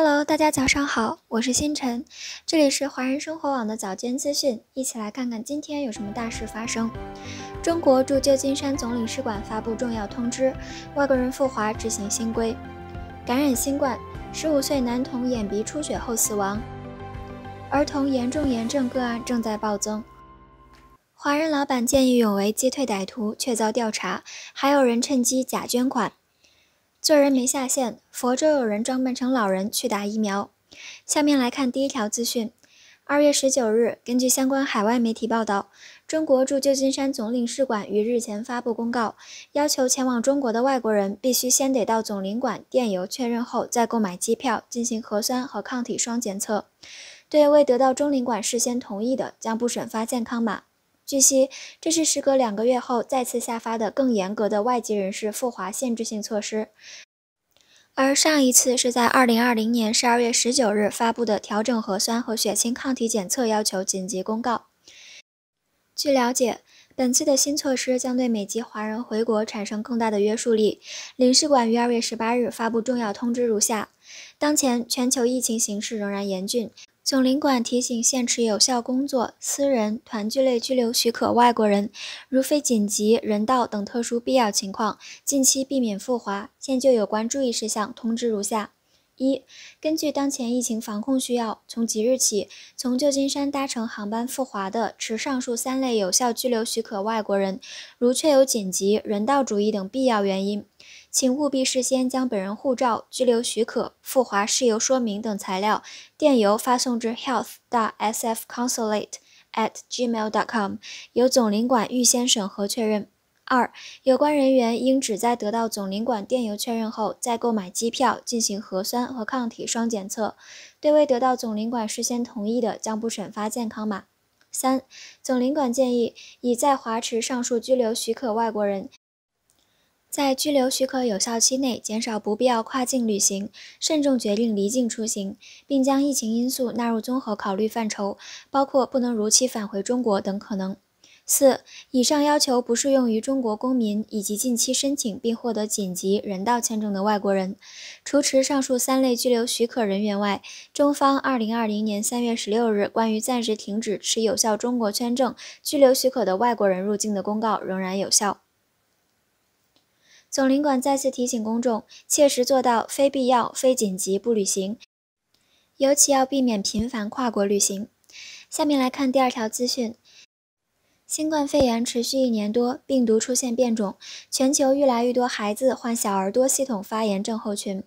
Hello，大家早上好，我是星辰，这里是华人生活网的早间资讯，一起来看看今天有什么大事发生。中国驻旧金山总领事馆发布重要通知，外国人赴华执行新规。感染新冠，十五岁男童眼鼻出血后死亡，儿童严重炎症个案正在暴增。华人老板见义勇为击退歹徒，却遭调查，还有人趁机假捐款。做人没下限，佛州有人装扮成老人去打疫苗。下面来看第一条资讯：二月十九日，根据相关海外媒体报道，中国驻旧金山总领事馆于日前发布公告，要求前往中国的外国人必须先得到总领馆电邮确认后，再购买机票进行核酸和抗体双检测。对未得到中领馆事先同意的，将不审发健康码。据悉，这是时隔两个月后再次下发的更严格的外籍人士赴华限制性措施，而上一次是在2020年12月19日发布的调整核酸和血清抗体检测要求紧急公告。据了解，本次的新措施将对美籍华人回国产生更大的约束力。领事馆于2月18日发布重要通知如下：当前全球疫情形势仍然严峻。总领馆提醒：现持有效工作、私人团聚类居留许可外国人，如非紧急、人道等特殊必要情况，近期避免赴华。现就有关注意事项通知如下：一、根据当前疫情防控需要，从即日起，从旧金山搭乘航班赴华的持上述三类有效居留许可外国人，如确有紧急、人道主义等必要原因，请务必事先将本人护照、居留许可、赴华事由说明等材料电邮发送至 health@sfconsulate.gmail.com，由总领馆预先审核确认。二、有关人员应只在得到总领馆电邮确认后，再购买机票、进行核酸和抗体双检测。对未得到总领馆事先同意的，将不审发健康码。三、总领馆建议，已在华持上述居留许可外国人。在拘留许可有效期内，减少不必要跨境旅行，慎重决定离境出行，并将疫情因素纳入综合考虑范畴，包括不能如期返回中国等可能。四，以上要求不适用于中国公民以及近期申请并获得紧急人道签证的外国人。除持上述三类拘留许可人员外，中方2020年3月16日关于暂时停止持有效中国签证拘留许可的外国人入境的公告仍然有效。总领馆再次提醒公众，切实做到非必要、非紧急不旅行，尤其要避免频繁跨国旅行。下面来看第二条资讯：新冠肺炎持续一年多，病毒出现变种，全球越来越多孩子患小儿多系统发炎症候群。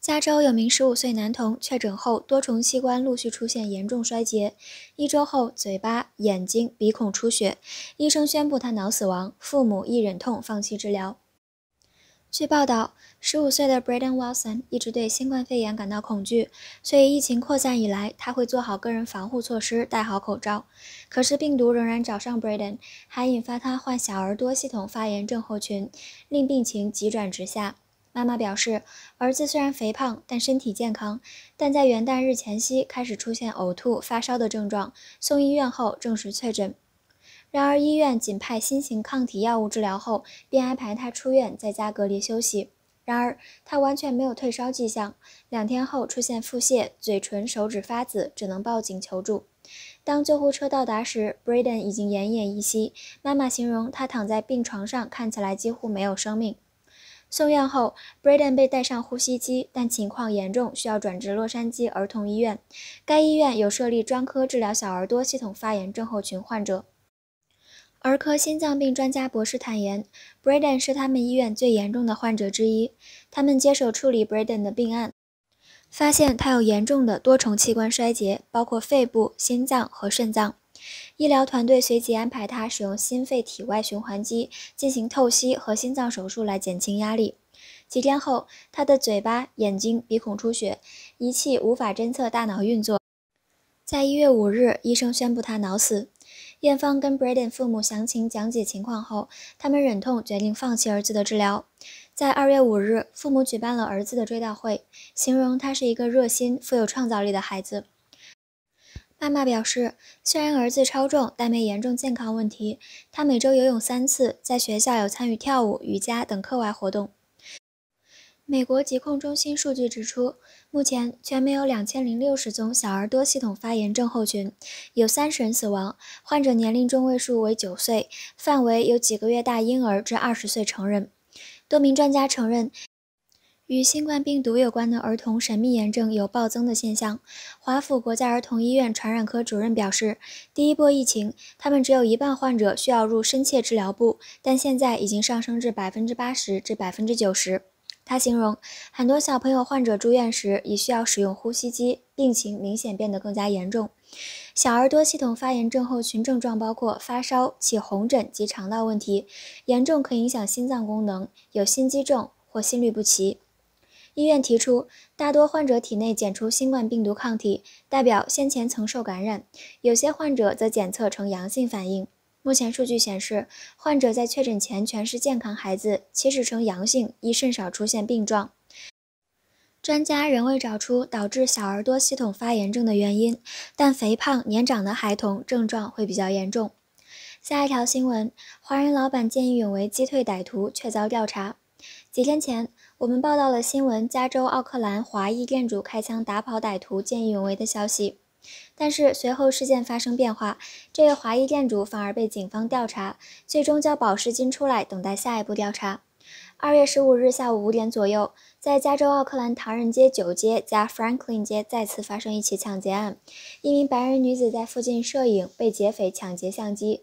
加州有名15岁男童确诊后，多重器官陆续出现严重衰竭，一周后嘴巴、眼睛、鼻孔出血，医生宣布他脑死亡，父母亦忍痛放弃治疗。据报道，15岁的 Braden Wilson 一直对新冠肺炎感到恐惧，所以疫情扩散以来，他会做好个人防护措施，戴好口罩。可是病毒仍然找上 Braden，还引发他患小儿多系统发炎症候群，令病情急转直下。妈妈表示，儿子虽然肥胖，但身体健康，但在元旦日前夕开始出现呕吐、发烧的症状，送医院后证实确诊。然而，医院仅派新型抗体药物治疗后，便安排他出院，在家隔离休息。然而，他完全没有退烧迹象，两天后出现腹泻，嘴唇、手指发紫，只能报警求助。当救护车到达时，Breeden 已经奄奄一息。妈妈形容他躺在病床上，看起来几乎没有生命。送院后，Breeden 被带上呼吸机，但情况严重，需要转至洛杉矶儿童医院。该医院有设立专科治疗小儿多系统发炎症候群患者。儿科心脏病专家博士坦言 b r a d e n 是他们医院最严重的患者之一。他们接手处理 b r a d e n 的病案，发现他有严重的多重器官衰竭，包括肺部、心脏和肾脏。医疗团队随即安排他使用心肺体外循环机进行透析和心脏手术来减轻压力。几天后，他的嘴巴、眼睛、鼻孔出血，仪器无法侦测大脑运作。在一月五日，医生宣布他脑死。院方跟 Braden 父母详情讲解情况后，他们忍痛决定放弃儿子的治疗。在二月五日，父母举办了儿子的追悼会，形容他是一个热心、富有创造力的孩子。妈妈表示，虽然儿子超重，但没严重健康问题。他每周游泳三次，在学校有参与跳舞、瑜伽等课外活动。美国疾控中心数据指出，目前全美有两千零六十宗小儿多系统发炎症候群，有三十人死亡，患者年龄中位数为九岁，范围有几个月大婴儿至二十岁成人。多名专家承认，与新冠病毒有关的儿童神秘炎症有暴增的现象。华府国家儿童医院传染科主任表示，第一波疫情他们只有一半患者需要入深切治疗部，但现在已经上升至百分之八十至百分之九十。他形容，很多小朋友患者住院时已需要使用呼吸机，病情明显变得更加严重。小儿多系统发炎症候群症状包括发烧、起红疹及肠道问题，严重可影响心脏功能，有心肌症或心律不齐。医院提出，大多患者体内检出新冠病毒抗体，代表先前曾受感染；有些患者则检测呈阳性反应。目前数据显示，患者在确诊前全是健康孩子，即使呈阳性，亦甚少出现病状。专家仍未找出导致小儿多系统发炎症的原因，但肥胖、年长的孩童症状会比较严重。下一条新闻：华人老板见义勇为击退歹徒，却遭调查。几天前，我们报道了新闻：加州奥克兰华裔店主开枪打跑歹徒，见义勇为的消息。但是随后事件发生变化，这位华裔店主反而被警方调查，最终交保释金出来，等待下一步调查。二月十五日下午五点左右，在加州奥克兰唐人街九街加 Franklin 街再次发生一起抢劫案，一名白人女子在附近摄影，被劫匪抢劫相机。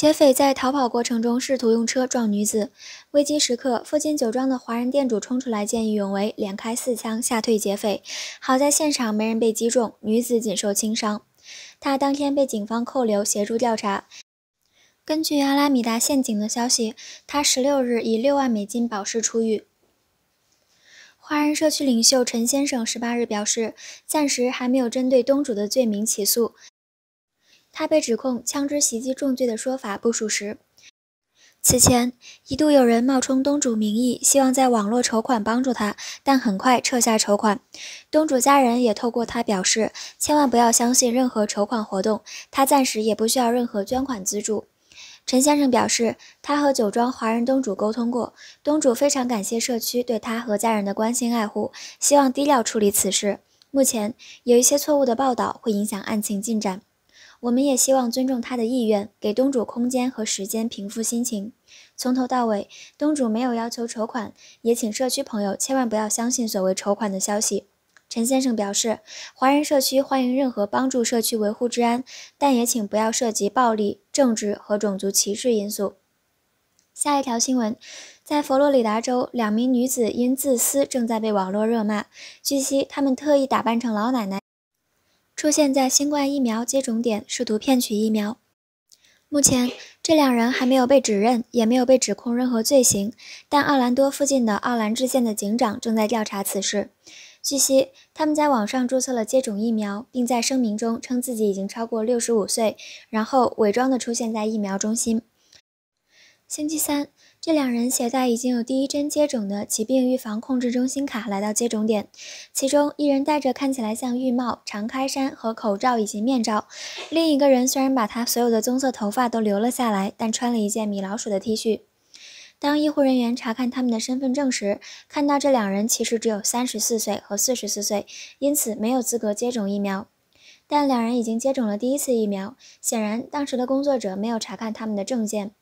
劫匪在逃跑过程中试图用车撞女子，危机时刻，附近酒庄的华人店主冲出来见义勇为，连开四枪吓退劫匪。好在现场没人被击中，女子仅受轻伤。他当天被警方扣留协助调查。根据阿拉米达陷阱的消息，他十六日以六万美金保释出狱。华人社区领袖陈先生十八日表示，暂时还没有针对东主的罪名起诉。他被指控枪支袭击重罪的说法不属实。此前一度有人冒充东主名义，希望在网络筹款帮助他，但很快撤下筹款。东主家人也透过他表示，千万不要相信任何筹款活动，他暂时也不需要任何捐款资助。陈先生表示，他和酒庄华人东主沟通过，东主非常感谢社区对他和家人的关心爱护，希望低调处理此事。目前有一些错误的报道会影响案情进展。我们也希望尊重他的意愿，给东主空间和时间平复心情。从头到尾，东主没有要求筹款，也请社区朋友千万不要相信所谓筹款的消息。陈先生表示，华人社区欢迎任何帮助社区维护治安，但也请不要涉及暴力、政治和种族歧视因素。下一条新闻，在佛罗里达州，两名女子因自私正在被网络热骂。据悉，她们特意打扮成老奶奶。出现在新冠疫苗接种点，试图骗取疫苗。目前，这两人还没有被指认，也没有被指控任何罪行。但奥兰多附近的奥兰治县的警长正在调查此事。据悉，他们在网上注册了接种疫苗，并在声明中称自己已经超过六十五岁，然后伪装的出现在疫苗中心。星期三。这两人携带已经有第一针接种的疾病预防控制中心卡来到接种点，其中一人戴着看起来像浴帽、长开衫和口罩以及面罩，另一个人虽然把他所有的棕色头发都留了下来，但穿了一件米老鼠的 T 恤。当医护人员查看他们的身份证时，看到这两人其实只有三十四岁和四十四岁，因此没有资格接种疫苗。但两人已经接种了第一次疫苗，显然当时的工作者没有查看他们的证件。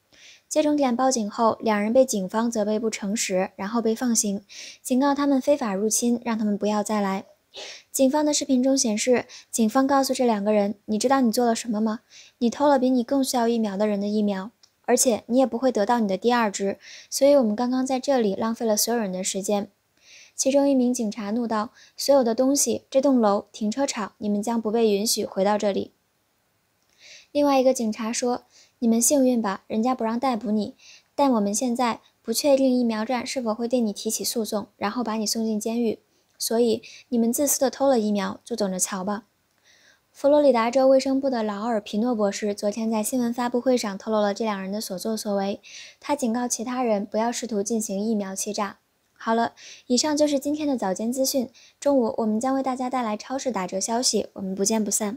接种点报警后，两人被警方责备不诚实，然后被放行，警告他们非法入侵，让他们不要再来。警方的视频中显示，警方告诉这两个人：“你知道你做了什么吗？你偷了比你更需要疫苗的人的疫苗，而且你也不会得到你的第二支。所以，我们刚刚在这里浪费了所有人的时间。”其中一名警察怒道：“所有的东西，这栋楼、停车场，你们将不被允许回到这里。”另外一个警察说。你们幸运吧，人家不让逮捕你，但我们现在不确定疫苗站是否会对你提起诉讼，然后把你送进监狱。所以你们自私的偷了疫苗，就等着瞧吧。佛罗里达州卫生部的劳尔·皮诺博士昨天在新闻发布会上透露了这两人的所作所为，他警告其他人不要试图进行疫苗欺诈。好了，以上就是今天的早间资讯，中午我们将为大家带来超市打折消息，我们不见不散。